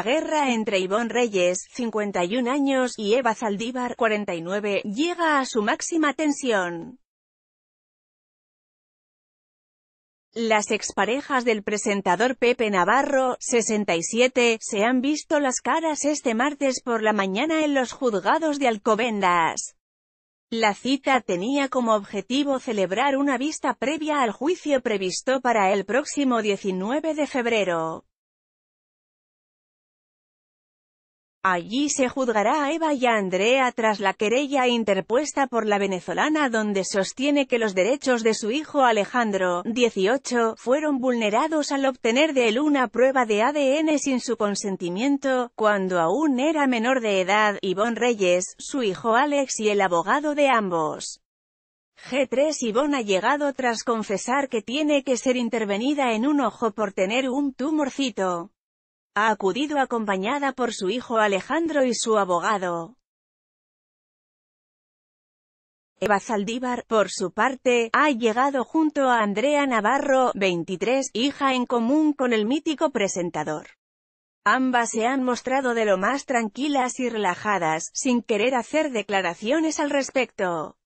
la guerra entre Ivonne Reyes, 51 años, y Eva Zaldívar, 49, llega a su máxima tensión. Las exparejas del presentador Pepe Navarro, 67, se han visto las caras este martes por la mañana en los juzgados de Alcobendas. La cita tenía como objetivo celebrar una vista previa al juicio previsto para el próximo 19 de febrero. Allí se juzgará a Eva y a Andrea tras la querella interpuesta por la venezolana donde sostiene que los derechos de su hijo Alejandro, 18, fueron vulnerados al obtener de él una prueba de ADN sin su consentimiento, cuando aún era menor de edad, Ivonne Reyes, su hijo Alex y el abogado de ambos. G3 Ivonne ha llegado tras confesar que tiene que ser intervenida en un ojo por tener un tumorcito. Ha acudido acompañada por su hijo Alejandro y su abogado. Eva Zaldívar, por su parte, ha llegado junto a Andrea Navarro, 23, hija en común con el mítico presentador. Ambas se han mostrado de lo más tranquilas y relajadas, sin querer hacer declaraciones al respecto.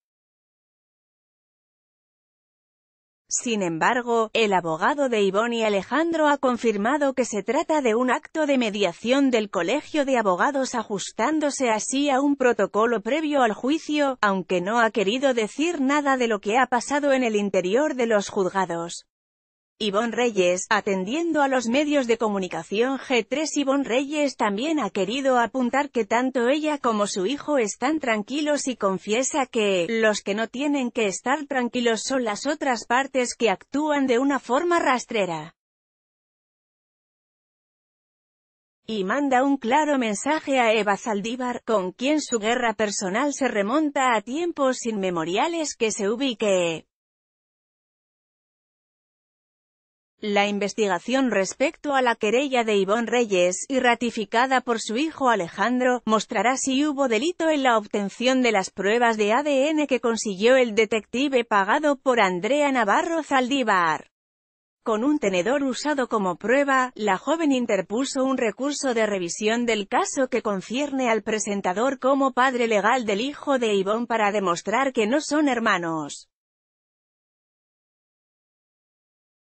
Sin embargo, el abogado de y Alejandro ha confirmado que se trata de un acto de mediación del Colegio de Abogados ajustándose así a un protocolo previo al juicio, aunque no ha querido decir nada de lo que ha pasado en el interior de los juzgados. Ivonne Reyes, atendiendo a los medios de comunicación G3 Ivonne Reyes también ha querido apuntar que tanto ella como su hijo están tranquilos y confiesa que, los que no tienen que estar tranquilos son las otras partes que actúan de una forma rastrera. y manda un claro mensaje a Eva Zaldívar, con quien su guerra personal se remonta a tiempos inmemoriales que se ubique. La investigación respecto a la querella de Ivón Reyes, y ratificada por su hijo Alejandro, mostrará si hubo delito en la obtención de las pruebas de ADN que consiguió el detective pagado por Andrea Navarro Zaldívar. Con un tenedor usado como prueba, la joven interpuso un recurso de revisión del caso que concierne al presentador como padre legal del hijo de Ivón para demostrar que no son hermanos.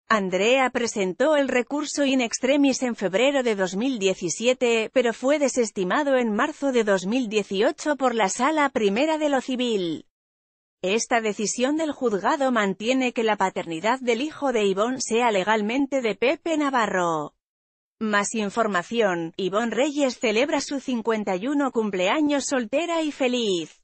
Andrea presentó el recurso in extremis en febrero de 2017, pero fue desestimado en marzo de 2018 por la Sala Primera de lo Civil. Esta decisión del juzgado mantiene que la paternidad del hijo de Ivón sea legalmente de Pepe Navarro. Más información, Ivonne Reyes celebra su 51 cumpleaños soltera y feliz.